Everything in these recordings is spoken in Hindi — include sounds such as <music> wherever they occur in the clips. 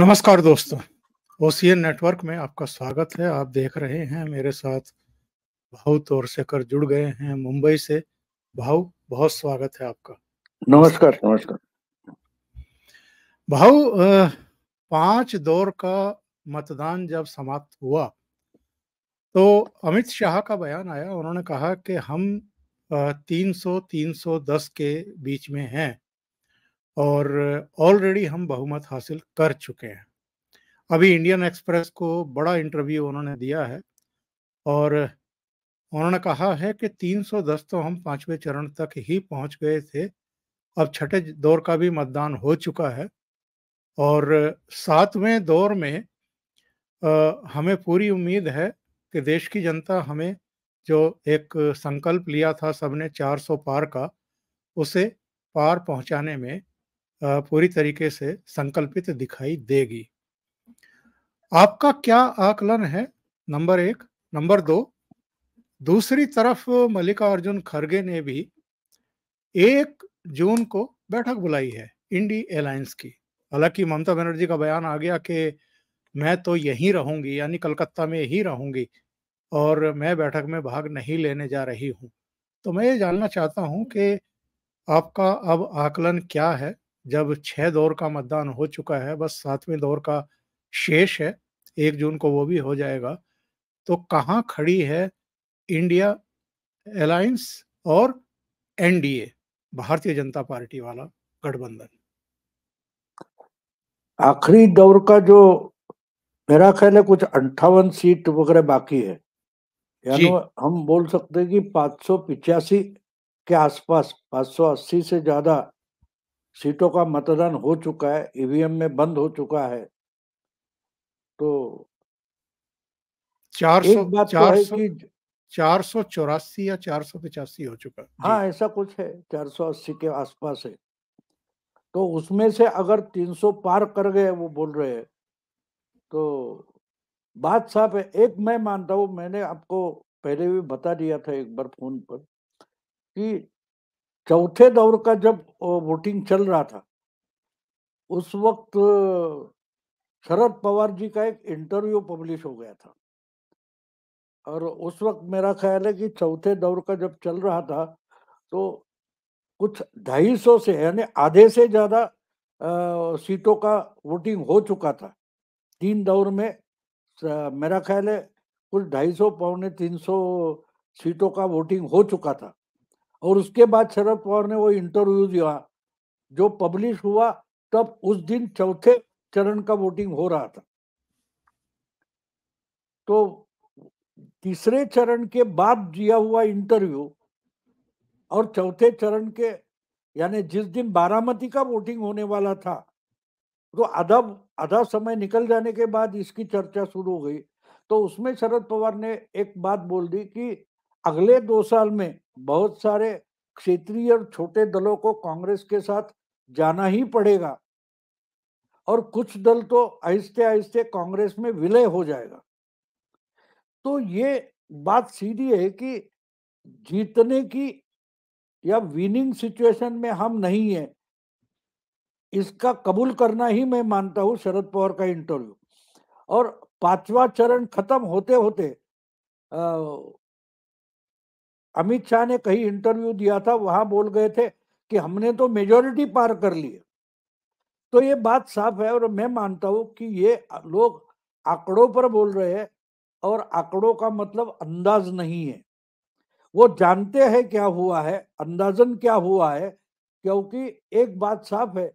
नमस्कार दोस्तों ओसीएन नेटवर्क में आपका स्वागत है आप देख रहे हैं मेरे साथ भाव कर जुड़ गए हैं मुंबई से भाव बहुत स्वागत है आपका नमस्कार नमस्कार भाव पांच दौर का मतदान जब समाप्त हुआ तो अमित शाह का बयान आया उन्होंने कहा कि हम 300 310 के बीच में हैं और ऑलरेडी हम बहुमत हासिल कर चुके हैं अभी इंडियन एक्सप्रेस को बड़ा इंटरव्यू उन्होंने दिया है और उन्होंने कहा है कि 310 तो हम पांचवें चरण तक ही पहुंच गए थे अब छठे दौर का भी मतदान हो चुका है और सातवें दौर में आ, हमें पूरी उम्मीद है कि देश की जनता हमें जो एक संकल्प लिया था सबने 400 पार का उसे पार पहुंचाने में पूरी तरीके से संकल्पित दिखाई देगी आपका क्या आकलन है नंबर एक नंबर दो दूसरी तरफ मल्लिकार्जुन खड़गे ने भी एक जून को बैठक बुलाई है इंडी एलायंस की हालांकि ममता बनर्जी का बयान आ गया कि मैं तो यहीं रहूंगी यानी कलकत्ता में ही रहूंगी और मैं बैठक में भाग नहीं लेने जा रही हूं तो मैं ये जानना चाहता हूं कि आपका अब आकलन क्या है जब छः दौर का मतदान हो चुका है बस सातवें दौर का शेष है एक जून को वो भी हो जाएगा तो कहाँ खड़ी है इंडिया अलायंस और एनडीए भारतीय जनता पार्टी वाला गठबंधन आखिरी दौर का जो मेरा ख्याल है कुछ अंठावन सीट वगैरह बाकी है यानी हम बोल सकते हैं कि पाँच के आसपास 580 से ज्यादा सीटों का मतदान हो चुका है ईवीएम में बंद हो चुका है तो चार सौ तो चार सौ चार सौ चौरासी या चार सौ पचासी हो चुका हाँ ऐसा कुछ है चार सौ अस्सी के आसपास है तो उसमें से अगर तीन सौ पार कर गए वो बोल रहे हैं तो बात साफ है एक मैं मानता हूँ मैंने आपको पहले भी बता दिया था एक बार फोन पर कि चौथे दौर का जब वोटिंग चल रहा था उस वक्त शरद पवार जी का एक इंटरव्यू पब्लिश हो गया था और उस वक्त मेरा ख्याल है कि चौथे दौर का जब चल रहा था तो कुछ ढाई सौ से यानी आधे से ज्यादा सीटों का वोटिंग हो चुका था तीन दौर में मेरा ख्याल है कुछ ढाई सौ पौने तीन सौ सीटों का वोटिंग हो चुका था और उसके बाद शरद पवार ने वो इंटरव्यू दिया जो पब्लिश हुआ तब उस दिन चौथे चरण का वोटिंग हो रहा था तो तीसरे चरण के बाद दिया हुआ इंटरव्यू और चौथे चरण के यानी जिस दिन बारामती का वोटिंग होने वाला था तो आधा आधा समय निकल जाने के बाद इसकी चर्चा शुरू हो गई तो उसमें शरद पवार ने एक बात बोल दी कि अगले दो साल में बहुत सारे क्षेत्रीय और छोटे दलों को कांग्रेस के साथ जाना ही पड़ेगा और कुछ दल तो आहिस्ते आहिस्ते कांग्रेस में विलय हो जाएगा तो ये बात सीधी है कि जीतने की या विनिंग सिचुएशन में हम नहीं है इसका कबूल करना ही मैं मानता हूं शरद पवार का इंटरव्यू और पांचवा चरण खत्म होते होते अमित शाह ने कहीं इंटरव्यू दिया था वहां बोल गए थे कि हमने तो मेजोरिटी पार कर ली तो ये बात साफ है और मैं मानता हूं कि ये लोग आंकड़ों पर बोल रहे हैं और आंकड़ों का मतलब अंदाज नहीं है वो जानते हैं क्या हुआ है अंदाजन क्या हुआ है क्योंकि एक बात साफ है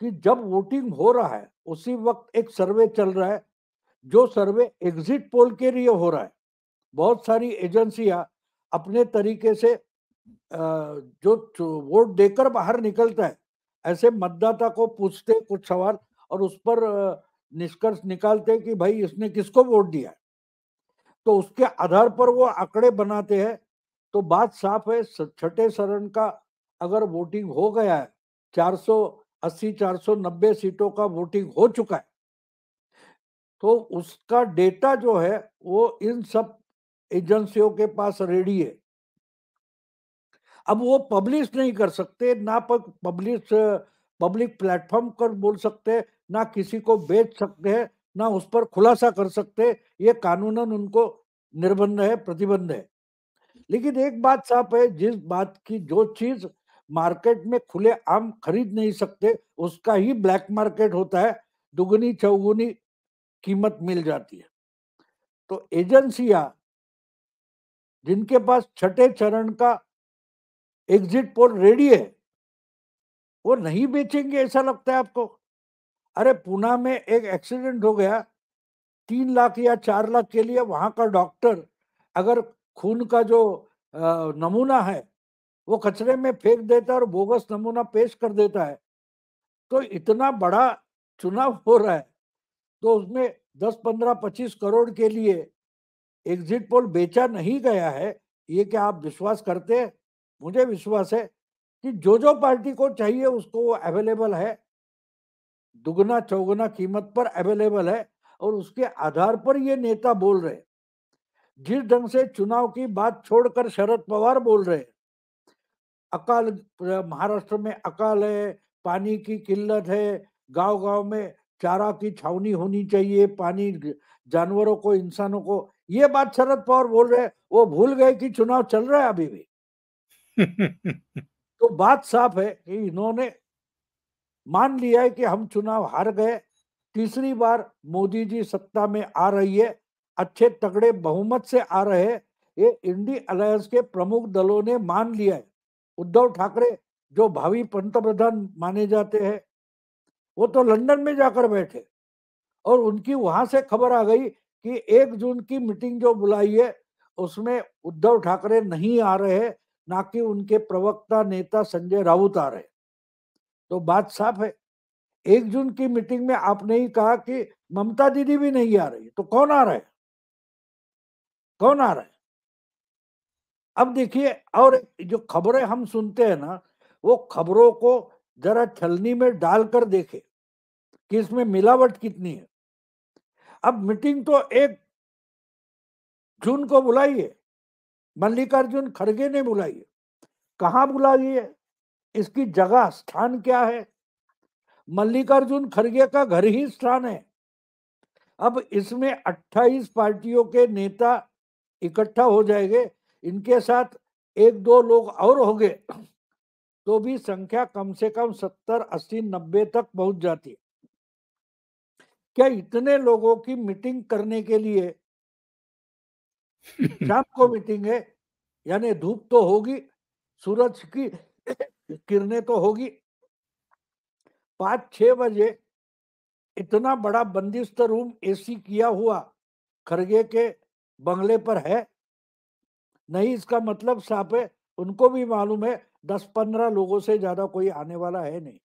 कि जब वोटिंग हो रहा है उसी वक्त एक सर्वे चल रहा है जो सर्वे एग्जिट पोल के लिए हो रहा है बहुत सारी एजेंसियां अपने तरीके से जो वोट देकर बाहर निकलता है ऐसे मतदाता को पूछते कुछ सवाल और उस पर निष्कर्ष निकालते कि भाई इसने किसको वोट दिया तो उसके आधार पर वो आंकड़े बनाते हैं तो बात साफ है छठे शरण का अगर वोटिंग हो गया है 480 490 सीटों का वोटिंग हो चुका है तो उसका डेटा जो है वो इन सब एजेंसियों के पास रेडी है अब वो पब्लिश नहीं कर सकते ना पब्लिश पब्लिक प्लेटफॉर्म कर बोल सकते ना किसी को बेच सकते हैं ना उस पर खुलासा कर सकते ये कानूनन उनको निर्बंध है प्रतिबंध है लेकिन एक बात साफ है जिस बात की जो चीज मार्केट में खुले आम खरीद नहीं सकते उसका ही ब्लैक मार्केट होता है दुगुनी चौगुनी कीमत मिल जाती है तो एजेंसियां जिनके पास छठे चरण का एग्जिट पोल रेडी है वो नहीं बेचेंगे ऐसा लगता है आपको अरे पूना में एक एक्सीडेंट हो गया तीन लाख या चार लाख के लिए वहां का डॉक्टर अगर खून का जो नमूना है वो कचरे में फेंक देता है और बोगस नमूना पेश कर देता है तो इतना बड़ा चुनाव हो रहा है तो उसमें दस पंद्रह पच्चीस करोड़ के लिए एग्जिट पोल बेचा नहीं गया है ये क्या आप विश्वास करते हैं मुझे विश्वास है कि जो जो पार्टी को चाहिए उसको वो अवेलेबल है दुगना चौगुना कीमत पर अवेलेबल है और उसके आधार पर ये नेता बोल रहे जिस ढंग से चुनाव की बात छोड़कर शरद पवार बोल रहे अकाल महाराष्ट्र में अकाल है पानी की किल्लत है गांव गांव में चारा की छावनी होनी चाहिए पानी जानवरों को इंसानों को ये बात शरद पवार बोल रहे वो भूल गए कि चुनाव चल रहा है अभी भी <laughs> तो बात साफ है कि इन्होंने मान लिया है कि हम चुनाव हार गए तीसरी बार मोदी जी सत्ता में आ रही है अच्छे तगड़े बहुमत से आ रहे ये इंडी अलायंस के प्रमुख दलों ने मान लिया है उद्धव ठाकरे जो भावी पंतप्रधान माने जाते हैं वो तो लंदन में जाकर बैठे और उनकी वहां से खबर आ गई कि एक जून की मीटिंग जो बुलाई है उसमें उद्धव ठाकरे नहीं आ रहे ना कि उनके प्रवक्ता नेता संजय राउत आ रहे तो बात साफ है एक जून की मीटिंग में आपने ही कहा कि ममता दीदी भी नहीं आ रही तो कौन आ रहा है कौन आ रहा है अब देखिए और जो खबरें हम सुनते हैं ना वो खबरों को जरा छलनी में डालकर देखे कि इसमें मिलावट कितनी है अब मीटिंग तो एक जून को बुलाइए मल्लिकार्जुन खड़गे ने बुलाइए कहाँ बुलाइए इसकी जगह स्थान क्या है मल्लिकार्जुन खड़गे का घर ही स्थान है अब इसमें 28 पार्टियों के नेता इकट्ठा हो जाएंगे इनके साथ एक दो लोग और हो गए तो भी संख्या कम से कम सत्तर अस्सी नब्बे तक पहुंच जाती क्या इतने लोगों की मीटिंग करने के लिए शाम को <laughs> मीटिंग है यानी धूप तो होगी सूरज की <coughs> किरणें तो होगी पांच छह बजे इतना बड़ा बंदिस्त रूम एसी किया हुआ खरगे के बंगले पर है नहीं इसका मतलब साफ है उनको भी मालूम है दस पंद्रह लोगों से ज्यादा कोई आने वाला है नहीं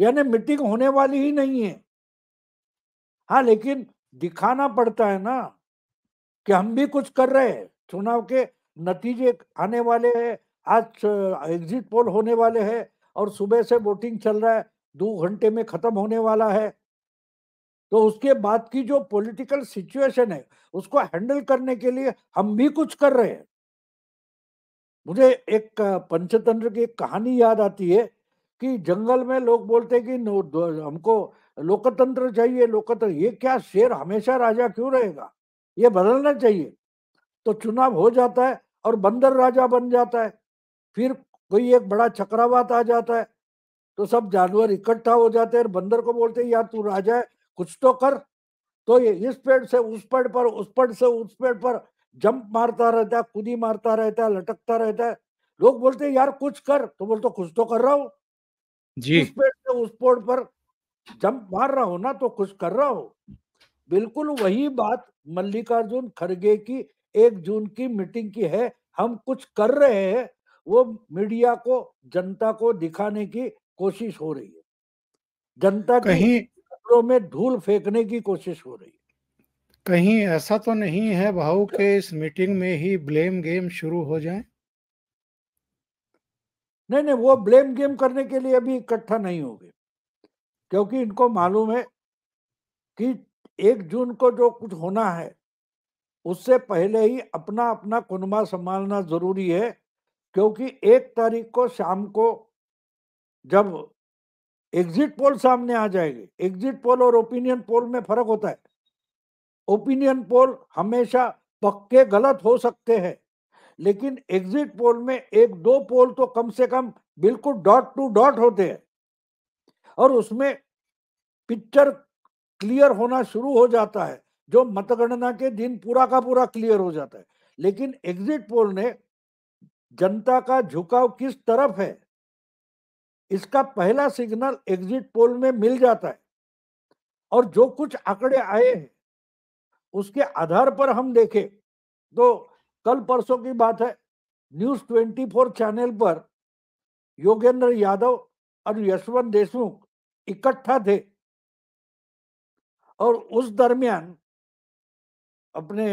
यानी मीटिंग होने वाली ही नहीं है हाँ लेकिन दिखाना पड़ता है ना कि हम भी कुछ कर रहे हैं चुनाव के नतीजे आने वाले हैं आज एग्जिट पोल होने वाले हैं और सुबह से वोटिंग चल रहा है दो घंटे में खत्म होने वाला है तो उसके बाद की जो पॉलिटिकल सिचुएशन है उसको हैंडल करने के लिए हम भी कुछ कर रहे हैं मुझे एक पंचतंत्र की एक कहानी याद आती है कि जंगल में लोग बोलते कि हमको लोकतंत्र चाहिए लोकतंत्र ये क्या शेर हमेशा राजा क्यों रहेगा ये बदलना चाहिए तो चुनाव हो जाता है और बंदर राजा बन जाता है फिर कोई एक बड़ा चक्रावात आ जाता है तो सब जानवर इकट्ठा हो जाते हैं बंदर को बोलते हैं यार तू राजा है कुछ तो कर तो ये इस पेड़ से उस पेड़ पर उस पेड़ से उस पेड़ पर जंप मारता रहता है कुदी मारता रहता है लटकता रहता है लोग बोलते हैं यार कुछ कर तो बोलते कुछ तो कर रहा हूँ जी इस पेड़ से उस पेड़ पर जंप मार रहा हो ना तो कुछ कर रहा हो बिल्कुल वही बात मल्लिकार्जुन खड़गे की एक जून की मीटिंग की है हम कुछ कर रहे हैं वो मीडिया को जनता को दिखाने की कोशिश हो रही है जनता कहीं कपड़ों में धूल फेंकने की कोशिश हो रही है कहीं ऐसा तो नहीं है भाव के इस मीटिंग में ही ब्लेम गेम शुरू हो जाए नहीं नहीं वो ब्लेम गेम करने के लिए अभी इकट्ठा नहीं गए क्योंकि इनको मालूम है कि एक जून को जो कुछ होना है उससे पहले ही अपना अपना कुनबा संभालना जरूरी है क्योंकि एक तारीख को शाम को जब एग्जिट पोल सामने आ जाएगी एग्जिट पोल और ओपिनियन पोल में फर्क होता है ओपिनियन पोल हमेशा पक्के गलत हो सकते हैं लेकिन एग्जिट पोल में एक दो पोल तो कम से कम बिल्कुल डॉट टू डॉट होते हैं और उसमें पिक्चर क्लियर होना शुरू हो जाता है जो मतगणना के दिन पूरा का पूरा क्लियर हो जाता है लेकिन एग्जिट पोल ने जनता का झुकाव किस तरफ है इसका पहला सिग्नल एग्जिट पोल में मिल जाता है और जो कुछ आंकड़े आए हैं उसके आधार पर हम देखें तो कल परसों की बात है न्यूज 24 चैनल पर योगेंद्र यादव और यशवंत देशमुख इकट्ठा थे और उस दरमियान अपने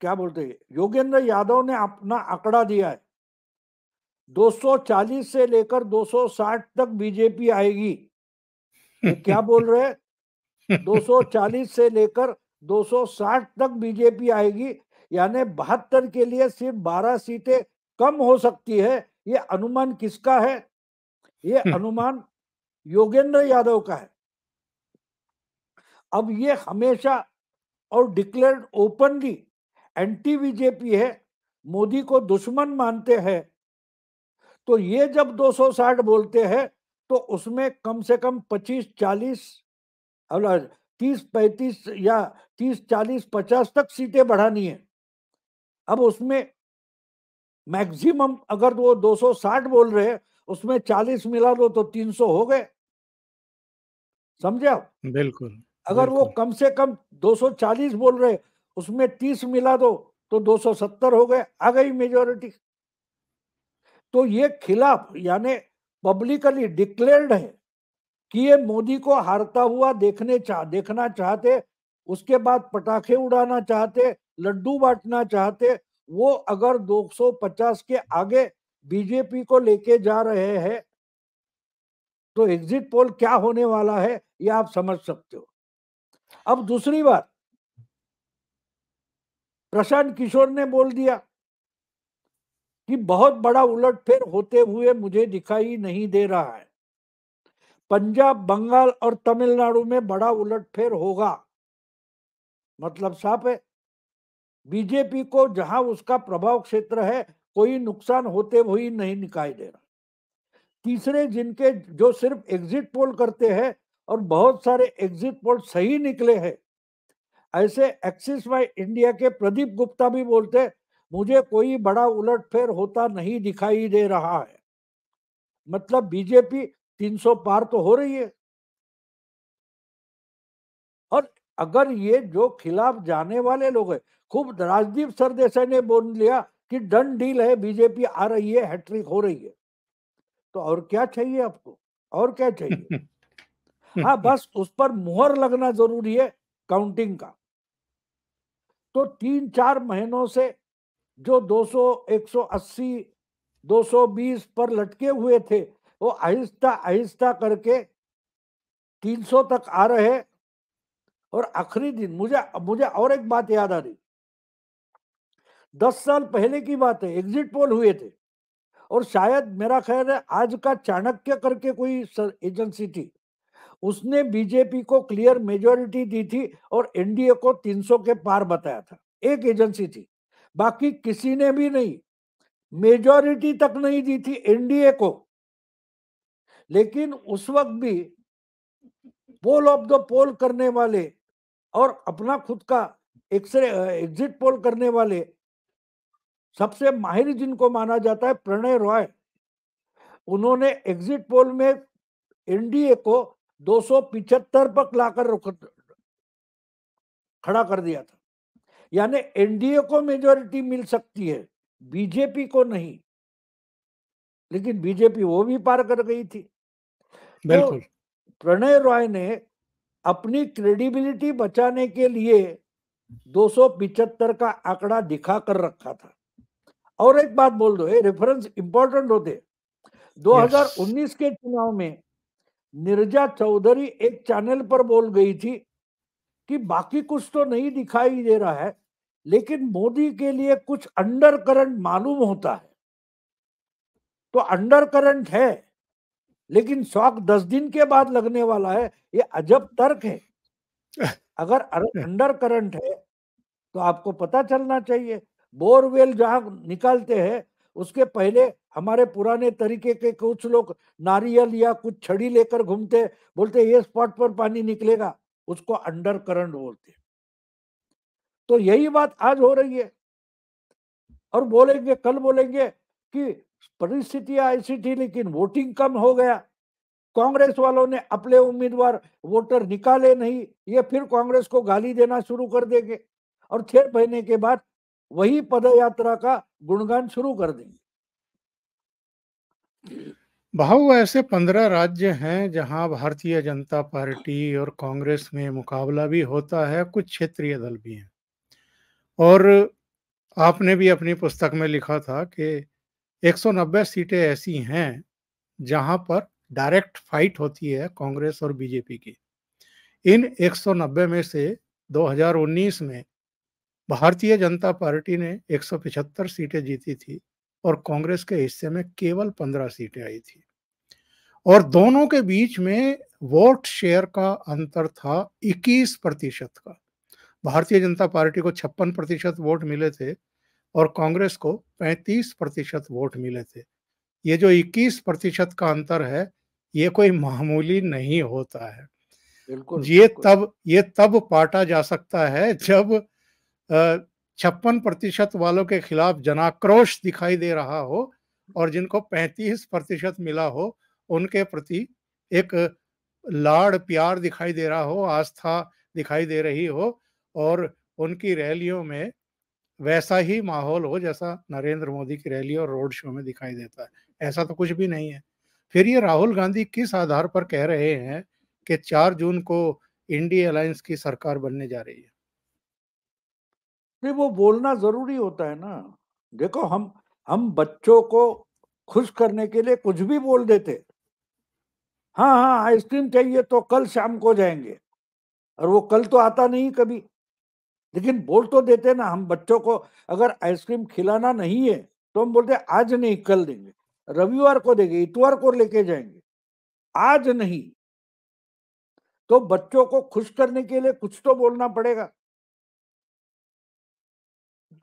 क्या बोलते योगेंद्र यादव ने अपना आंकड़ा दिया है 240 से लेकर 260 तक बीजेपी आएगी तो क्या बोल रहे 240 से लेकर 260 तक बीजेपी आएगी यानी बहत्तर के लिए सिर्फ 12 सीटें कम हो सकती है ये अनुमान किसका है ये <laughs> अनुमान योगेंद्र यादव का है अब ये हमेशा और डिक्लेयर्ड ओपनली एंटी बीजेपी है मोदी को दुश्मन मानते हैं तो ये जब 260 बोलते हैं तो उसमें कम से कम 25 40 तीस पैंतीस या तीस चालीस पचास तक सीटें बढ़ानी है अब उसमें मैक्सिमम अगर वो 260 बोल रहे हैं उसमें चालीस मिला दो तो तीन सौ हो गए समझे आप बिल्कुल अगर वो कम से कम दो सौ चालीस बोल रहे उसमें तीस मिला दो तो दो सौ सत्तर हो गए आ गई मेजोरिटी तो ये खिलाफ यानी पब्लिकली डिक्लेयर्ड है कि ये मोदी को हारता हुआ देखने चाह देखना चाहते उसके बाद पटाखे उड़ाना चाहते लड्डू बांटना चाहते वो अगर 250 के आगे बीजेपी को लेके जा रहे हैं तो एग्जिट पोल क्या होने वाला है ये आप समझ सकते हो अब दूसरी बात प्रशांत किशोर ने बोल दिया कि बहुत बड़ा उलटफेर होते हुए मुझे दिखाई नहीं दे रहा है पंजाब बंगाल और तमिलनाडु में बड़ा उलटफेर होगा मतलब साफ है बीजेपी को जहां उसका प्रभाव क्षेत्र है कोई नुकसान होते हुए नहीं निकाय दे रहा तीसरे जिनके जो सिर्फ एग्जिट पोल करते हैं और बहुत सारे एग्जिट पोल सही निकले हैं ऐसे एक्सिस बाय इंडिया के प्रदीप गुप्ता भी बोलते मुझे कोई बड़ा उलटफेर होता नहीं दिखाई दे रहा है मतलब बीजेपी 300 पार तो हो रही है और अगर ये जो खिलाफ जाने वाले लोग हैं खूब राजदीप सरदेसाई ने बोल लिया कि डन डील है बीजेपी आ रही है हैट्रिक हो रही है तो और क्या चाहिए आपको और क्या चाहिए हाँ <laughs> बस उस पर मुहर लगना जरूरी है काउंटिंग का तो तीन चार महीनों से जो 200 180 220 पर लटके हुए थे वो आहिस्ता आहिस्ता करके 300 तक आ रहे और आखिरी दिन मुझे मुझे और एक बात याद आ रही दस साल पहले की बात है एग्जिट पोल हुए थे और शायद मेरा ख्याल है आज का चाणक्य करके कोई एजेंसी थी उसने बीजेपी को क्लियर मेजोरिटी दी थी और एनडीए को 300 के पार बताया था एक एजेंसी थी बाकी किसी ने भी नहीं मेजोरिटी तक नहीं दी थी एनडीए को लेकिन उस वक्त भी पोल ऑफ द पोल करने वाले और अपना खुद का एक्सरे एग्जिट पोल करने वाले सबसे माहिर जिनको माना जाता है प्रणय रॉय उन्होंने एग्जिट पोल में एनडीए को दो पर लाकर खड़ा कर दिया था यानी एनडीए को मेजोरिटी मिल सकती है बीजेपी को नहीं लेकिन बीजेपी वो भी पार कर गई थी तो बिल्कुल तो प्रणय रॉय ने अपनी क्रेडिबिलिटी बचाने के लिए दो का आंकड़ा दिखा कर रखा था और एक बात बोल दो रेफरेंस इंपॉर्टेंट होते 2019 के चुनाव में निर्जा चौधरी एक चैनल पर बोल गई थी कि बाकी कुछ तो नहीं दिखाई दे रहा है लेकिन मोदी के लिए कुछ अंडर करंट मालूम होता है तो अंडर करंट है लेकिन शौक दस दिन के बाद लगने वाला है ये अजब तर्क है <laughs> अगर अंडर करंट <laughs> है तो आपको पता चलना चाहिए बोरवेल जहाँ निकालते हैं उसके पहले हमारे पुराने तरीके के कुछ लोग नारियल या कुछ छड़ी लेकर घूमते बोलते ये स्पॉट पर पानी निकलेगा उसको अंडर करंट बोलते तो यही बात आज हो रही है और बोलेंगे कल बोलेंगे कि परिस्थितियां ऐसी थी लेकिन वोटिंग कम हो गया कांग्रेस वालों ने अपने उम्मीदवार वोटर निकाले नहीं ये फिर कांग्रेस को गाली देना शुरू कर देंगे और छह महीने के बाद वही पद यात्रा का गुणगान शुरू कर देंगे भाव ऐसे पंद्रह राज्य हैं जहां भारतीय जनता पार्टी और कांग्रेस में मुकाबला भी होता है कुछ क्षेत्रीय दल भी हैं और आपने भी अपनी पुस्तक में लिखा था कि 190 सीटें ऐसी हैं जहां पर डायरेक्ट फाइट होती है कांग्रेस और बीजेपी की इन 190 में से 2019 में भारतीय जनता पार्टी ने 175 सीटें जीती थी और कांग्रेस के हिस्से में केवल 15 सीटें आई थी और दोनों के बीच में वोट शेयर का अंतर था 21 प्रतिशत का भारतीय जनता पार्टी को छप्पन प्रतिशत वोट मिले थे और कांग्रेस को 35 प्रतिशत वोट मिले थे ये जो 21 प्रतिशत का अंतर है ये कोई मामूली नहीं होता है बिल्कुल ये बिल्कुल। तब ये तब पाटा जा सकता है जब छप्पन प्रतिशत वालों के खिलाफ जनाक्रोश दिखाई दे रहा हो और जिनको पैंतीस प्रतिशत मिला हो उनके प्रति एक लाड़ प्यार दिखाई दे रहा हो आस्था दिखाई दे रही हो और उनकी रैलियों में वैसा ही माहौल हो जैसा नरेंद्र मोदी की रैली और रोड शो में दिखाई देता है ऐसा तो कुछ भी नहीं है फिर ये राहुल गांधी किस आधार पर कह रहे हैं कि चार जून को इंडिया अलायंस की सरकार बनने जा रही है नहीं वो बोलना जरूरी होता है ना देखो हम हम बच्चों को खुश करने के लिए कुछ भी बोल देते हाँ हाँ आइसक्रीम चाहिए तो कल शाम को जाएंगे और वो कल तो आता नहीं कभी लेकिन बोल तो देते ना हम बच्चों को अगर आइसक्रीम खिलाना नहीं है तो हम बोलते आज नहीं कल देंगे रविवार को देंगे इतवार को लेके जाएंगे आज नहीं तो बच्चों को खुश करने के लिए कुछ तो बोलना पड़ेगा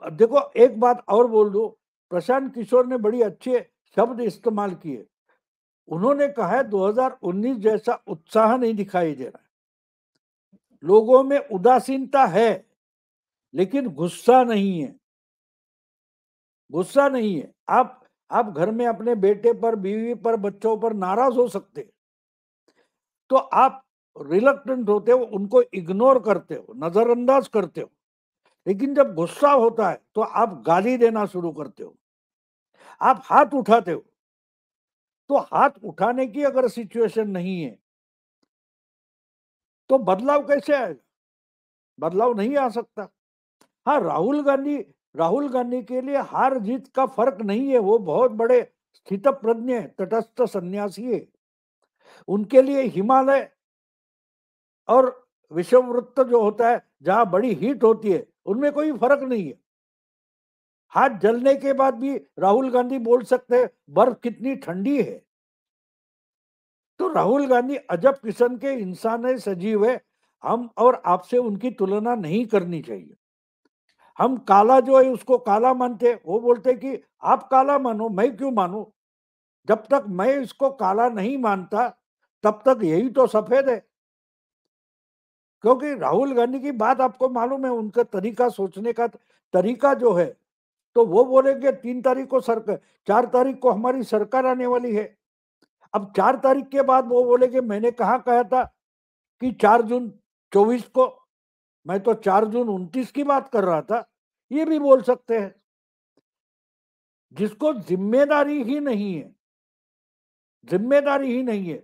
अब देखो एक बात और बोल दो प्रशांत किशोर ने बड़ी अच्छे शब्द इस्तेमाल किए उन्होंने कहा है 2019 जैसा उत्साह नहीं दिखाई दे रहा लोगों में उदासीनता है लेकिन गुस्सा नहीं है गुस्सा नहीं है आप आप घर में अपने बेटे पर बीवी पर बच्चों पर नाराज हो सकते तो आप रिलक्टेंट होते हो उनको इग्नोर करते हो नजरअंदाज करते हो लेकिन जब गुस्सा होता है तो आप गाली देना शुरू करते हो आप हाथ उठाते हो तो हाथ उठाने की अगर सिचुएशन नहीं है तो बदलाव कैसे आएगा बदलाव नहीं आ सकता हाँ राहुल गांधी राहुल गांधी के लिए हार जीत का फर्क नहीं है वो बहुत बड़े स्थित प्रज्ञ तटस्थ सन्यासी है उनके लिए हिमालय और विषम वृत्त जो होता है जहां बड़ी हीट होती है उनमें कोई फर्क नहीं है हाथ जलने के बाद भी राहुल गांधी बोल सकते हैं बर्फ कितनी ठंडी है तो राहुल गांधी अजब किस्म के इंसान है सजीव है हम और आपसे उनकी तुलना नहीं करनी चाहिए हम काला जो है उसको काला मानते वो बोलते कि आप काला मानो मैं क्यों मानू जब तक मैं इसको काला नहीं मानता तब तक यही तो सफेद है क्योंकि राहुल गांधी की बात आपको मालूम है उनका तरीका सोचने का तरीका जो है तो वो बोलेंगे तीन तारीख को सरकार चार तारीख को हमारी सरकार आने वाली है अब चार तारीख के बाद वो बोलेंगे मैंने कहा कहा था कि चार जून चौबीस को मैं तो चार जून उनतीस की बात कर रहा था ये भी बोल सकते हैं जिसको जिम्मेदारी ही नहीं है जिम्मेदारी ही नहीं है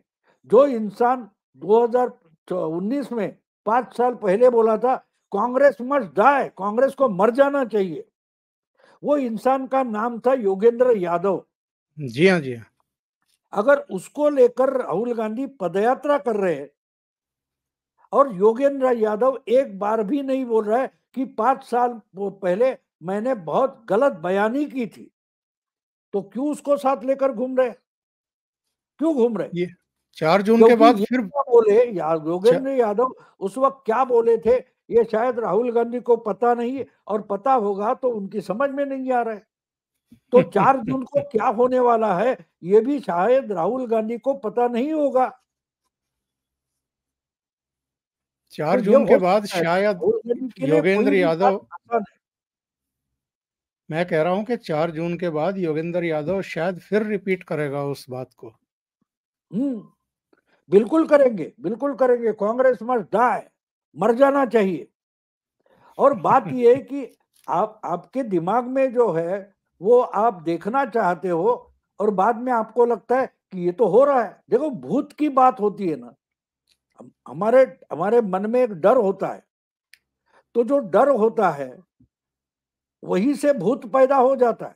जो इंसान 2019 में पांच साल पहले बोला था कांग्रेस मस्ट डाय कांग्रेस को मर जाना चाहिए वो इंसान का नाम था योगेंद्र यादव जी हाँ जी हाँ। अगर उसको लेकर राहुल गांधी पदयात्रा कर रहे हैं और योगेंद्र यादव एक बार भी नहीं बोल रहा है कि पांच साल पहले मैंने बहुत गलत बयानी की थी तो क्यों उसको साथ लेकर घूम रहे क्यों घूम रहे ये चार जून के बाद फिर बोले योगेंद्र यादव उस वक्त क्या बोले थे ये शायद राहुल गांधी को पता नहीं और पता होगा तो उनकी समझ में नहीं आ रहा है तो चार जून को <laughs> क्या होने वाला है ये भी शायद राहुल गांधी को पता नहीं होगा चार तो जून के बाद शायद योगेंद्र यादव मैं कह रहा हूं कि चार जून के बाद योगेंद्र यादव शायद फिर रिपीट करेगा उस बात को हम्म बिल्कुल करेंगे बिल्कुल करेंगे कांग्रेस मस्ट डाय मर जाना चाहिए और बात यह है कि आप आपके दिमाग में जो है वो आप देखना चाहते हो और बाद में आपको लगता है कि ये तो हो रहा है देखो भूत की बात होती है ना हमारे हमारे मन में एक डर होता है तो जो डर होता है वही से भूत पैदा हो जाता है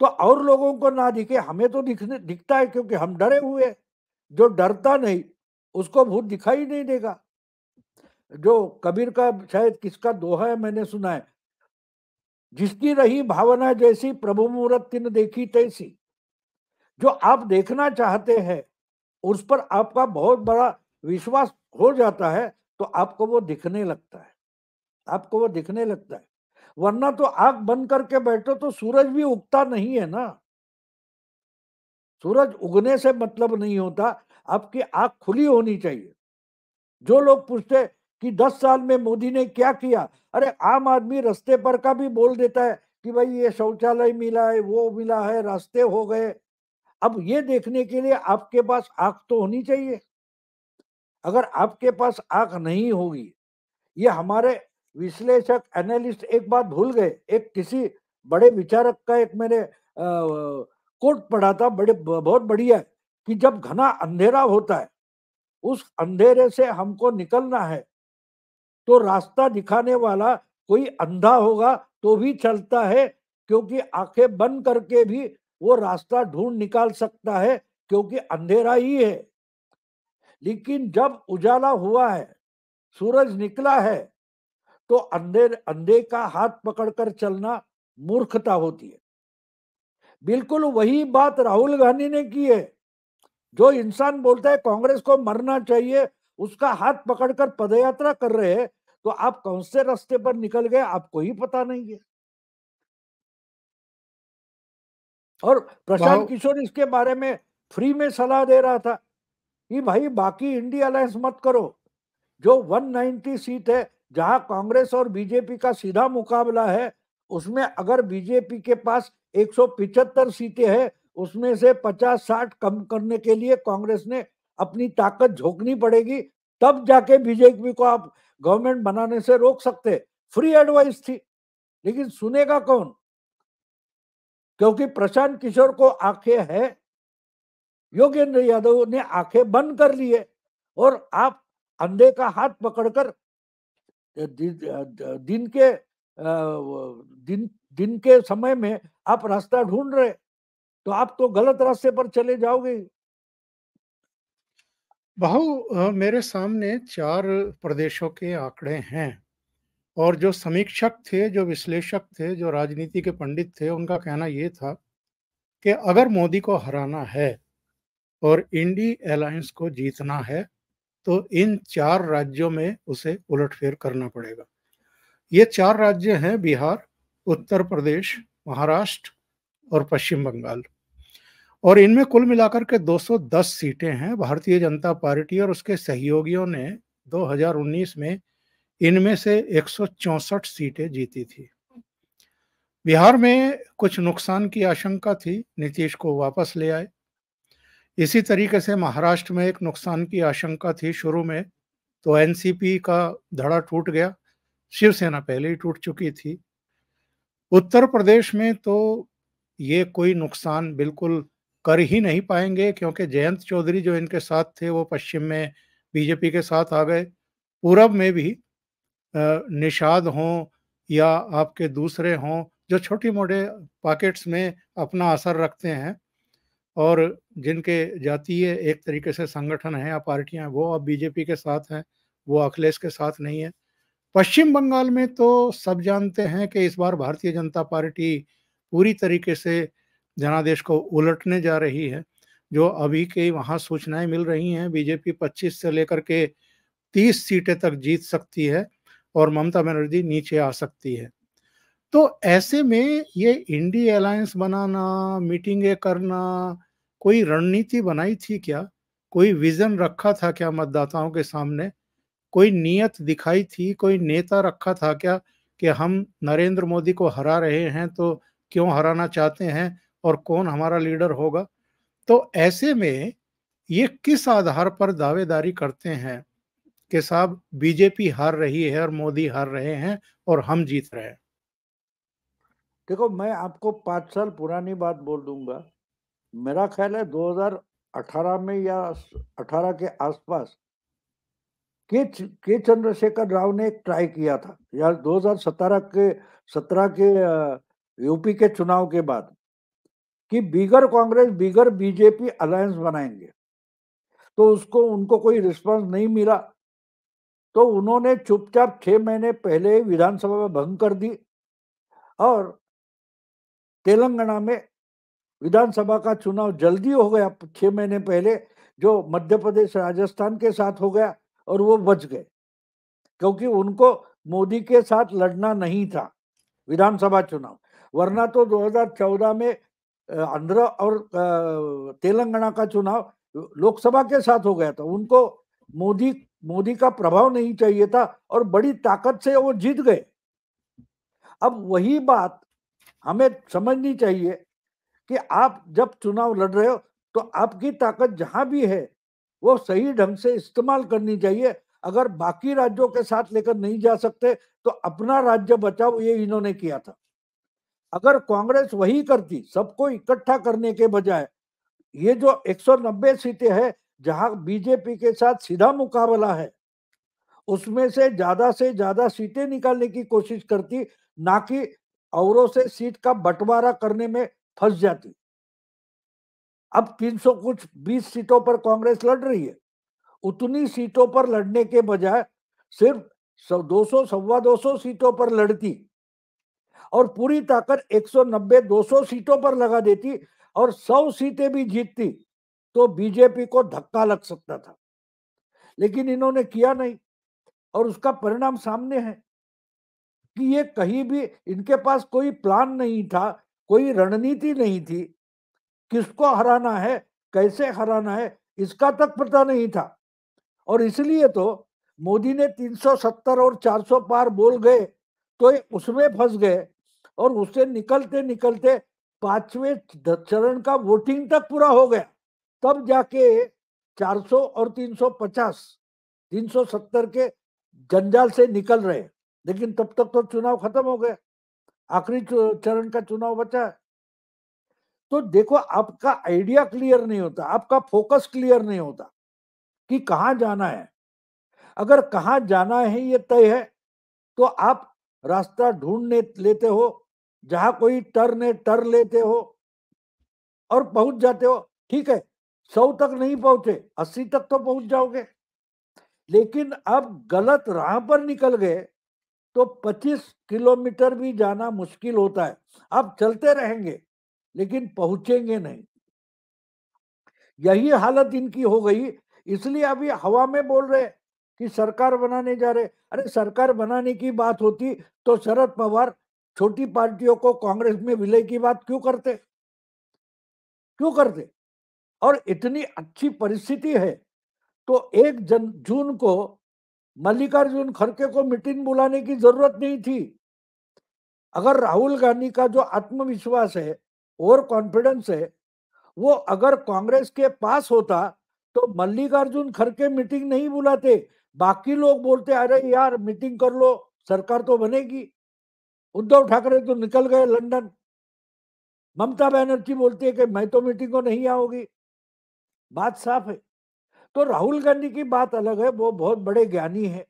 तो और लोगों को ना दिखे हमें तो दिखने दिखता है क्योंकि हम डरे हुए हैं जो डरता नहीं उसको भूत दिखाई नहीं देगा जो कबीर का शायद किसका दोहा है मैंने सुना है जिसकी रही भावना जैसी प्रभु मुहूर्त तीन देखी तैसी जो आप देखना चाहते हैं उस पर आपका बहुत बड़ा विश्वास हो जाता है तो आपको वो दिखने लगता है आपको वो दिखने लगता है वरना तो आग बंद करके बैठो तो सूरज भी उगता नहीं है ना सूरज उगने से मतलब नहीं होता आपकी आंख खुली होनी चाहिए जो लोग पूछते कि 10 साल में मोदी ने क्या किया अरे आम आदमी रास्ते पर का भी बोल देता है कि भाई ये शौचालय मिला है वो मिला है रास्ते हो गए अब ये देखने के लिए आपके पास आंख तो होनी चाहिए अगर आपके पास आंख नहीं होगी ये हमारे विश्लेषक एनालिस्ट एक बात भूल गए एक किसी बड़े विचारक का एक मैंने कोट पढ़ा था बड़े बहुत बढ़िया है कि जब घना अंधेरा होता है उस अंधेरे से हमको निकलना है तो रास्ता दिखाने वाला कोई अंधा होगा तो भी चलता है क्योंकि आंखें बंद करके भी वो रास्ता ढूंढ निकाल सकता है क्योंकि अंधेरा ही है लेकिन जब उजाला हुआ है सूरज निकला है तो अंधेर अंधे का हाथ पकड़कर चलना मूर्खता होती है बिल्कुल वही बात राहुल गांधी ने की है जो इंसान बोलता है कांग्रेस को मरना चाहिए उसका हाथ पकड़कर पदयात्रा कर रहे हैं तो आप कौन से रास्ते पर निकल गए आपको ही पता नहीं है और प्रशांत किशोर इसके बारे में फ्री में सलाह दे रहा था कि भाई बाकी इंडिया अलायंस मत करो जो 190 सीट है जहां कांग्रेस और बीजेपी का सीधा मुकाबला है उसमें अगर बीजेपी के पास 175 सीटें हैं उसमें से 50-60 कम करने के लिए कांग्रेस ने अपनी ताकत झोंकनी पड़ेगी तब जाके बीजेपी को आप गवर्नमेंट बनाने से रोक सकते फ्री एडवाइस थी लेकिन सुनेगा कौन क्योंकि प्रशांत किशोर को आंखें है योगेंद्र यादव ने आंखें बंद कर लिए और आप अंधे का हाथ पकड़कर दिन के दिन दिन के समय में आप रास्ता ढूंढ रहे तो आप तो गलत रास्ते पर चले जाओगे बहु मेरे सामने चार प्रदेशों के आंकड़े हैं और जो समीक्षक थे जो विश्लेषक थे जो राजनीति के पंडित थे उनका कहना ये था कि अगर मोदी को हराना है और इंडी अलायंस को जीतना है तो इन चार राज्यों में उसे उलटफेर करना पड़ेगा ये चार राज्य हैं बिहार उत्तर प्रदेश महाराष्ट्र और पश्चिम बंगाल और इनमें कुल मिलाकर के 210 सीटें हैं भारतीय जनता पार्टी और उसके सहयोगियों ने 2019 में इनमें से एक सीटें जीती थी बिहार में कुछ नुकसान की आशंका थी नीतीश को वापस ले आए इसी तरीके से महाराष्ट्र में एक नुकसान की आशंका थी शुरू में तो एनसीपी का धड़ा टूट गया शिवसेना पहले ही टूट चुकी थी उत्तर प्रदेश में तो ये कोई नुकसान बिल्कुल कर ही नहीं पाएंगे क्योंकि जयंत चौधरी जो इनके साथ थे वो पश्चिम में बीजेपी के साथ आ गए पूरब में भी निषाद हों या आपके दूसरे हों जो छोटे मोटे पॉकेट्स में अपना असर रखते हैं और जिनके जातीय एक तरीके से संगठन हैं या पार्टियां वो अब बीजेपी के साथ हैं वो अखिलेश के साथ नहीं है पश्चिम बंगाल में तो सब जानते हैं कि इस बार भारतीय जनता पार्टी पूरी तरीके से जनादेश को उलटने जा रही है जो अभी के वहाँ सूचनाएं मिल रही हैं बीजेपी 25 से लेकर के 30 सीटें तक जीत सकती है और ममता बनर्जी नीचे आ सकती है तो ऐसे में ये इंडी अलायंस बनाना मीटिंगें करना कोई रणनीति बनाई थी क्या कोई विजन रखा था क्या मतदाताओं के सामने कोई नीयत दिखाई थी कोई नेता रखा था क्या कि हम नरेंद्र मोदी को हरा रहे हैं तो क्यों हराना चाहते हैं और कौन हमारा लीडर होगा तो ऐसे में ये किस आधार पर दावेदारी करते हैं कि साहब बीजेपी हार रही है और मोदी हार रहे हैं और हम जीत रहे हैं देखो मैं आपको पांच साल पुरानी बात बोल दूंगा मेरा ख्याल है 2018 में या 18 के आसपास के के चंद्रशेखर राव ने एक ट्राई किया था यार 2017 के 17 के यूपी के चुनाव के बाद कि बिगर कांग्रेस बिगर बीजेपी अलायंस बनाएंगे तो उसको उनको कोई रिस्पांस नहीं मिला तो उन्होंने चुपचाप छह महीने पहले विधानसभा में भंग कर दी और तेलंगाना में विधानसभा का चुनाव जल्दी हो गया छह महीने पहले जो मध्य प्रदेश राजस्थान के साथ हो गया और वो बच गए क्योंकि उनको मोदी के साथ लड़ना नहीं था विधानसभा चुनाव वरना तो 2014 में आंध्र और तेलंगाना का चुनाव लोकसभा के साथ हो गया था उनको मोदी मोदी का प्रभाव नहीं चाहिए था और बड़ी ताकत से वो जीत गए अब वही बात हमें समझनी चाहिए कि आप जब चुनाव लड़ रहे हो तो आपकी ताकत जहां भी है वो सही ढंग से इस्तेमाल करनी चाहिए अगर बाकी राज्यों के साथ लेकर नहीं जा सकते तो अपना राज्य बचाओ ये इन्होंने किया था अगर कांग्रेस वही करती सबको इकट्ठा करने के बजाय ये जो 190 सीटें हैं जहां बीजेपी के साथ सीधा मुकाबला है उसमें से ज्यादा से ज्यादा सीटें निकालने की कोशिश करती ना कि औरों से सीट का बंटवारा करने में फंस जाती अब 300 कुछ 20 सीटों पर कांग्रेस लड़ रही है उतनी सीटों पर लड़ने के बजाय सिर्फ सब दो सौ सवा दो सौ सीटों पर लड़ती और पूरी ताकत 190 200 सीटों पर लगा देती और 100 सीटें भी जीतती तो बीजेपी को धक्का लग सकता था लेकिन इन्होंने किया नहीं और उसका परिणाम सामने है कि ये कहीं भी इनके पास कोई प्लान नहीं था कोई रणनीति नहीं थी किसको हराना है कैसे हराना है इसका तक पता नहीं था और इसलिए तो मोदी ने 370 और 400 पार बोल गए तो उसमें फंस गए और उससे निकलते निकलते पांचवें चरण का वोटिंग तक पूरा हो गया तब जाके 400 और 350 370 के जंजाल से निकल रहे लेकिन तब तक तो चुनाव खत्म हो गए आखिरी चरण का चुनाव बचा है तो देखो आपका आइडिया क्लियर नहीं होता आपका फोकस क्लियर नहीं होता कि कहाँ जाना है अगर कहाँ जाना है ये तय है तो आप रास्ता ढूंढने लेते हो जहां कोई टर्न है टर लेते हो और पहुंच जाते हो ठीक है सौ तक नहीं पहुंचे अस्सी तक तो पहुंच जाओगे लेकिन अब गलत राह पर निकल गए तो 25 किलोमीटर भी जाना मुश्किल होता है आप चलते रहेंगे लेकिन पहुंचेंगे नहीं यही हालत इनकी हो गई इसलिए अभी हवा में बोल रहे कि सरकार बनाने जा रहे अरे सरकार बनाने की बात होती तो शरद पवार छोटी पार्टियों को कांग्रेस में विलय की बात क्यों करते क्यों करते और इतनी अच्छी परिस्थिति है तो एक जन जून को मल्लिकार्जुन खड़के को मीटिंग बुलाने की जरूरत नहीं थी अगर राहुल गांधी का जो आत्मविश्वास है और कॉन्फिडेंस है वो अगर कांग्रेस के पास होता तो मल्लिकार्जुन खड़के मीटिंग नहीं बुलाते बाकी लोग बोलते अरे यार मीटिंग कर लो सरकार तो बनेगी उद्धव ठाकरे तो निकल गए लंदन ममता बनर्जी बोलती है कि मैं तो मीटिंग को नहीं आओगी बात साफ है तो राहुल गांधी की बात अलग है वो बहुत बड़े ज्ञानी है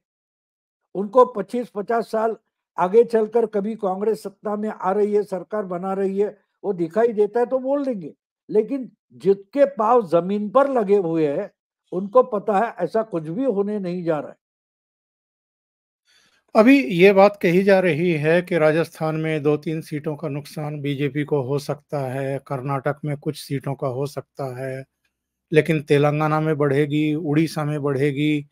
उनको 25-50 साल आगे चलकर कभी कांग्रेस सत्ता में आ रही है सरकार बना रही है वो दिखाई देता है तो बोल देंगे लेकिन जिसके पाव जमीन पर लगे हुए हैं उनको पता है ऐसा कुछ भी होने नहीं जा रहा है अभी ये बात कही जा रही है कि राजस्थान में दो तीन सीटों का नुकसान बीजेपी को हो सकता है कर्नाटक में कुछ सीटों का हो सकता है लेकिन तेलंगाना में बढ़ेगी उड़ीसा में बढ़ेगी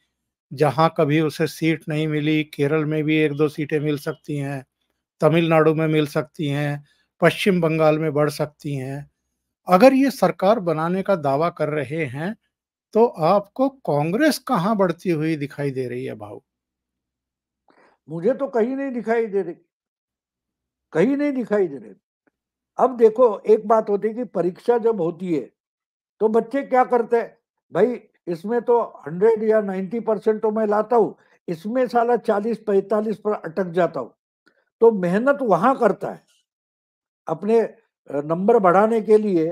जहां कभी उसे सीट नहीं मिली केरल में भी एक दो सीटें मिल सकती हैं तमिलनाडु में मिल सकती हैं पश्चिम बंगाल में बढ़ सकती हैं अगर ये सरकार बनाने का दावा कर रहे हैं तो आपको कांग्रेस कहाँ बढ़ती हुई दिखाई दे रही है भाव मुझे तो कहीं नहीं दिखाई दे रही कहीं नहीं दिखाई दे रही अब देखो एक बात होती है कि परीक्षा जब होती है तो बच्चे क्या करते हैं भाई इसमें तो हंड्रेड या नाइन्टी परसेंट तो मैं लाता हूँ इसमें साला चालीस पैंतालीस पर अटक जाता हूँ तो मेहनत वहां करता है अपने नंबर बढ़ाने के लिए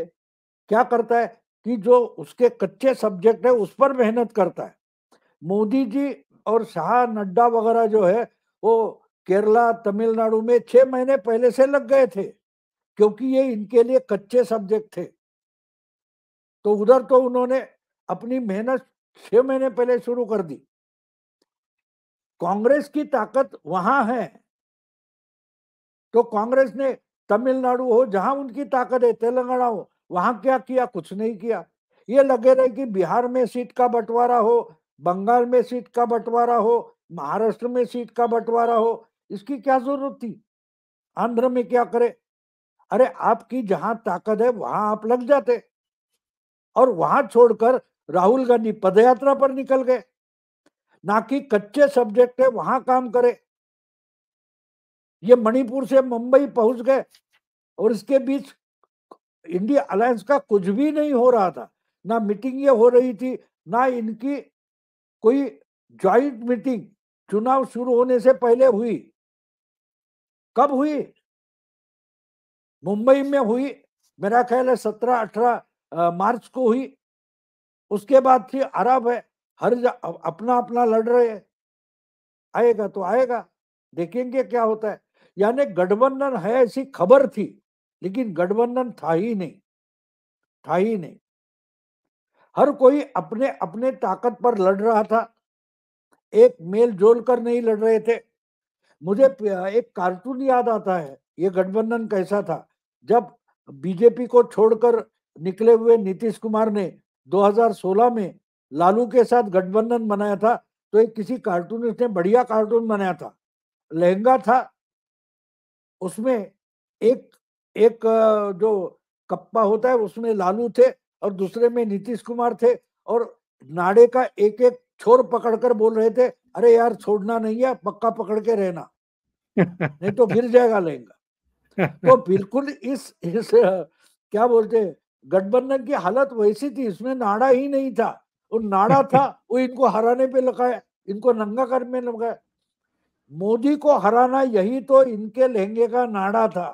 क्या करता है कि जो उसके कच्चे सब्जेक्ट है उस पर मेहनत करता है मोदी जी और शाह नड्डा वगैरह जो है वो केरला तमिलनाडु में छह महीने पहले से लग गए थे क्योंकि ये इनके लिए कच्चे सब्जेक्ट थे तो उधर तो उन्होंने अपनी मेहनत छह महीने पहले शुरू कर दी कांग्रेस की ताकत वहां है तो कांग्रेस ने तमिलनाडु हो जहां उनकी ताकत है तेलंगाना हो वहां क्या किया कुछ नहीं किया ये लगे रहे कि बिहार में सीट का बंटवारा हो बंगाल में सीट का बंटवारा हो महाराष्ट्र में सीट का बंटवारा हो इसकी क्या जरूरत थी आंध्र में क्या करे अरे आपकी जहां ताकत है वहां आप लग जाते और वहां छोड़कर राहुल गांधी पदयात्रा पर निकल गए ना कि कच्चे सब्जेक्ट है वहां काम करे ये मणिपुर से मुंबई पहुंच गए और इसके बीच इंडिया अलायंस का कुछ भी नहीं हो रहा था ना मीटिंग ये हो रही थी ना इनकी कोई ज्वाइंट मीटिंग चुनाव शुरू होने से पहले हुई कब हुई मुंबई में हुई मेरा ख्याल है सत्रह अठारह मार्च को हुई उसके बाद थी अरब है हर अपना अपना लड़ रहे आएगा तो आएगा देखेंगे क्या होता है यानी गठबंधन है ऐसी खबर थी लेकिन गठबंधन था ही नहीं था ही नहीं हर कोई अपने अपने ताकत पर लड़ रहा था एक मेल जोल कर नहीं लड़ रहे थे मुझे हम्म। एक कार्टून याद आता है ये गठबंधन कैसा था जब बीजेपी को छोड़कर निकले हुए नीतीश कुमार ने 2016 में लालू के साथ गठबंधन बनाया था तो एक किसी कार्टूनिस्ट ने बढ़िया कार्टून बनाया था लहंगा था उसमें एक एक जो कप्पा होता है उसमें लालू थे और दूसरे में नीतीश कुमार थे और नाड़े का एक एक छोर पकड़कर बोल रहे थे अरे यार छोड़ना नहीं है पक्का पकड़ के रहना नहीं तो गिर जाएगा लहंगा तो बिल्कुल इस इस क्या बोलते गठबंधन की हालत वैसी थी इसमें नाड़ा ही नहीं था वो नाड़ा था वो इनको हराने पे लगाया इनको नंगा कर में लगाया मोदी को हराना यही तो इनके लहंगे का नाड़ा था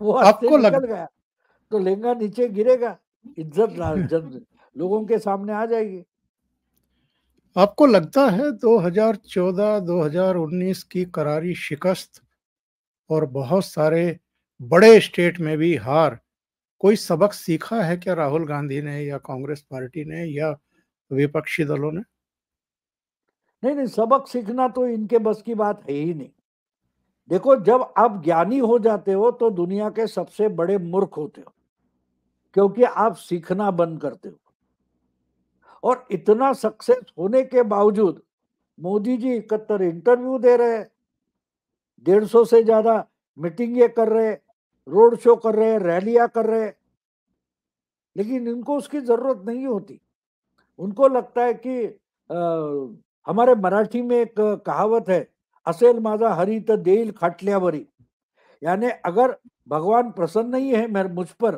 वो आपको निकल लग... गया तो लहंगा नीचे गिरेगा <laughs> इज्जत लोगों के सामने आ जाएगी आपको लगता है 2014-2019 की करारी शिकस्त और बहुत सारे बड़े स्टेट में भी हार कोई सबक सीखा है क्या राहुल गांधी ने या कांग्रेस पार्टी ने या विपक्षी दलों ने नहीं नहीं सबक सीखना तो इनके बस की बात है ही नहीं देखो जब आप ज्ञानी हो जाते हो तो दुनिया के सबसे बड़े मूर्ख होते हो क्योंकि आप सीखना बंद करते हो और इतना सक्सेस होने के बावजूद मोदी जी इकहत्तर इंटरव्यू दे रहे डेढ़ सौ से ज्यादा मीटिंगे कर रहे रोड शो कर रहे रैलियां कर रहे लेकिन इनको उसकी जरूरत नहीं होती उनको लगता है कि हमारे मराठी में एक कहावत है असेल माजा हरी तो खाटलिया खाटल्यावरी यानी अगर भगवान प्रसन्न नहीं है मेरे मुझ पर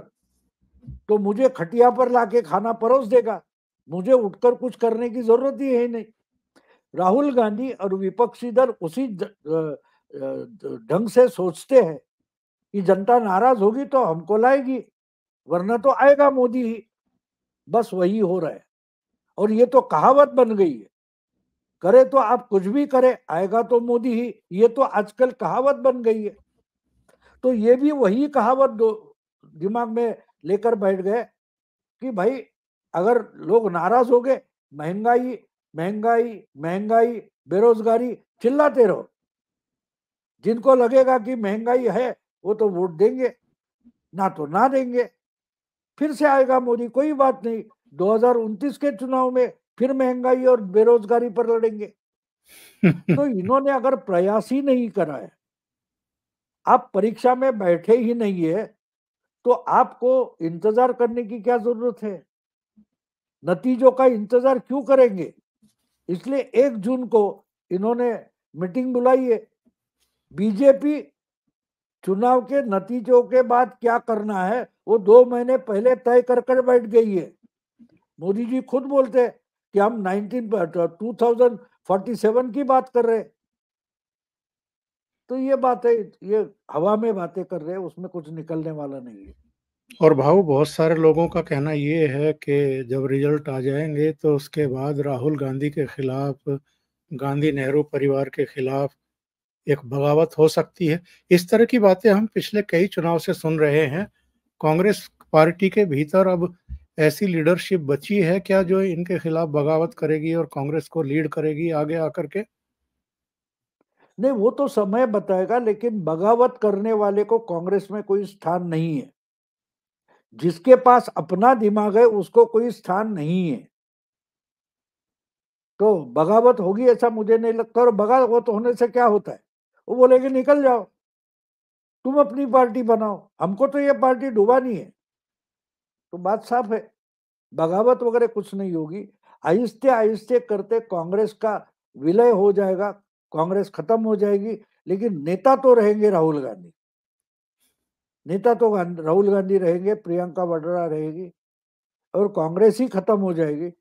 तो मुझे खटिया पर लाके खाना परोस देगा मुझे उठकर कुछ करने की जरूरत ही है नहीं राहुल गांधी और विपक्षी दल उसी ढंग से सोचते हैं कि जनता नाराज होगी तो हमको लाएगी वरना तो आएगा मोदी ही बस वही हो रहा है और ये तो कहावत बन गई है करे तो आप कुछ भी करें आएगा तो मोदी ही ये तो आजकल कहावत बन गई है तो ये भी वही कहावत दिमाग में लेकर बैठ गए कि भाई अगर लोग नाराज हो गए महंगाई महंगाई महंगाई बेरोजगारी चिल्लाते रहो जिनको लगेगा कि महंगाई है वो तो वोट देंगे ना तो ना देंगे फिर से आएगा मोदी कोई बात नहीं दो के चुनाव में फिर महंगाई और बेरोजगारी पर लड़ेंगे <laughs> तो इन्होंने अगर प्रयास ही नहीं करा है आप परीक्षा में बैठे ही नहीं है तो आपको इंतजार करने की क्या जरूरत है नतीजों का इंतजार क्यों करेंगे इसलिए एक जून को इन्होंने मीटिंग बुलाई है बीजेपी चुनाव के नतीजों के बाद क्या करना है वो दो महीने पहले तय कर कर बैठ गई है मोदी जी खुद बोलते कि हम 19 2047 तो की बात कर रहे तो ये बात है ये हवा में बातें कर रहे हैं उसमें कुछ निकलने वाला नहीं है और भाव बहुत सारे लोगों का कहना ये है कि जब रिजल्ट आ जाएंगे तो उसके बाद राहुल गांधी के खिलाफ गांधी नेहरू परिवार के खिलाफ एक बगावत हो सकती है इस तरह की बातें हम पिछले कई चुनाव से सुन रहे हैं कांग्रेस पार्टी के भीतर अब ऐसी लीडरशिप बची है क्या जो इनके खिलाफ बगावत करेगी और कांग्रेस को लीड करेगी आगे आकर के नहीं वो तो समय बताएगा लेकिन बगावत करने वाले को कांग्रेस में कोई स्थान नहीं है जिसके पास अपना दिमाग है उसको कोई स्थान नहीं है तो बगावत होगी ऐसा मुझे नहीं लगता और बगावत होने से क्या होता है वो बोलेगे निकल जाओ तुम अपनी पार्टी बनाओ हमको तो ये पार्टी डुबानी है तो बात साफ है बगावत वगैरह कुछ नहीं होगी आहिस्ते आहिस्ते करते कांग्रेस का विलय हो जाएगा कांग्रेस खत्म हो जाएगी लेकिन नेता तो रहेंगे राहुल गांधी नेता तो गांध, राहुल गांधी रहेंगे प्रियंका वड्रा रहेगी और कांग्रेस ही खत्म हो जाएगी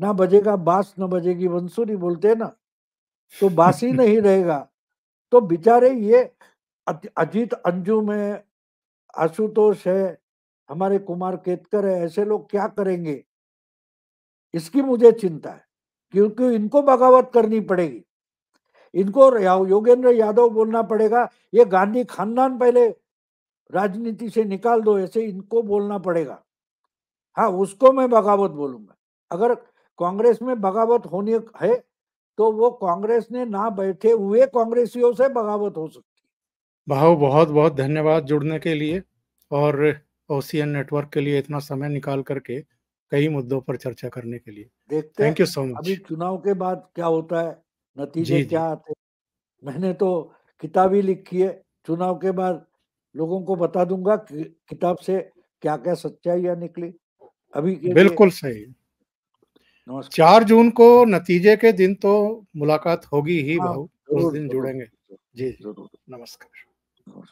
ना बजेगा बास ना बजेगी बंसूरी बोलते हैं ना तो बास ही नहीं <laughs> रहेगा तो बेचारे ये अजीत अंजुम है आशुतोष है हमारे कुमार केतकर है ऐसे लोग क्या करेंगे इसकी मुझे चिंता है क्योंकि इनको बगावत करनी पड़ेगी इनको योगेंद्र यादव बोलना पड़ेगा ये गांधी खानदान पहले राजनीति से निकाल दो ऐसे इनको बोलना पड़ेगा हाँ उसको मैं बगावत बोलूंगा अगर कांग्रेस में बगावत होनी है तो वो कांग्रेस ने ना बैठे हुए कांग्रेसियों से बगावत हो सकती है भाव बहुत बहुत धन्यवाद जुड़ने के लिए और ओसीएन नेटवर्क के लिए इतना समय निकाल करके कई मुद्दों पर चर्चा करने के लिए देखते थैंक यू सो मच अभी चुनाव के बाद क्या होता है नतीजे जी, क्या आते मैंने तो किताब ही लिखी है चुनाव के बाद लोगों को बता दूंगा कि, किताब से क्या क्या सच्चाइयां निकली अभी बिल्कुल सही चार जून को नतीजे के दिन तो मुलाकात होगी ही हाँ, भाऊ उस दिन जुड़ेंगे जी जरूर नमस्कार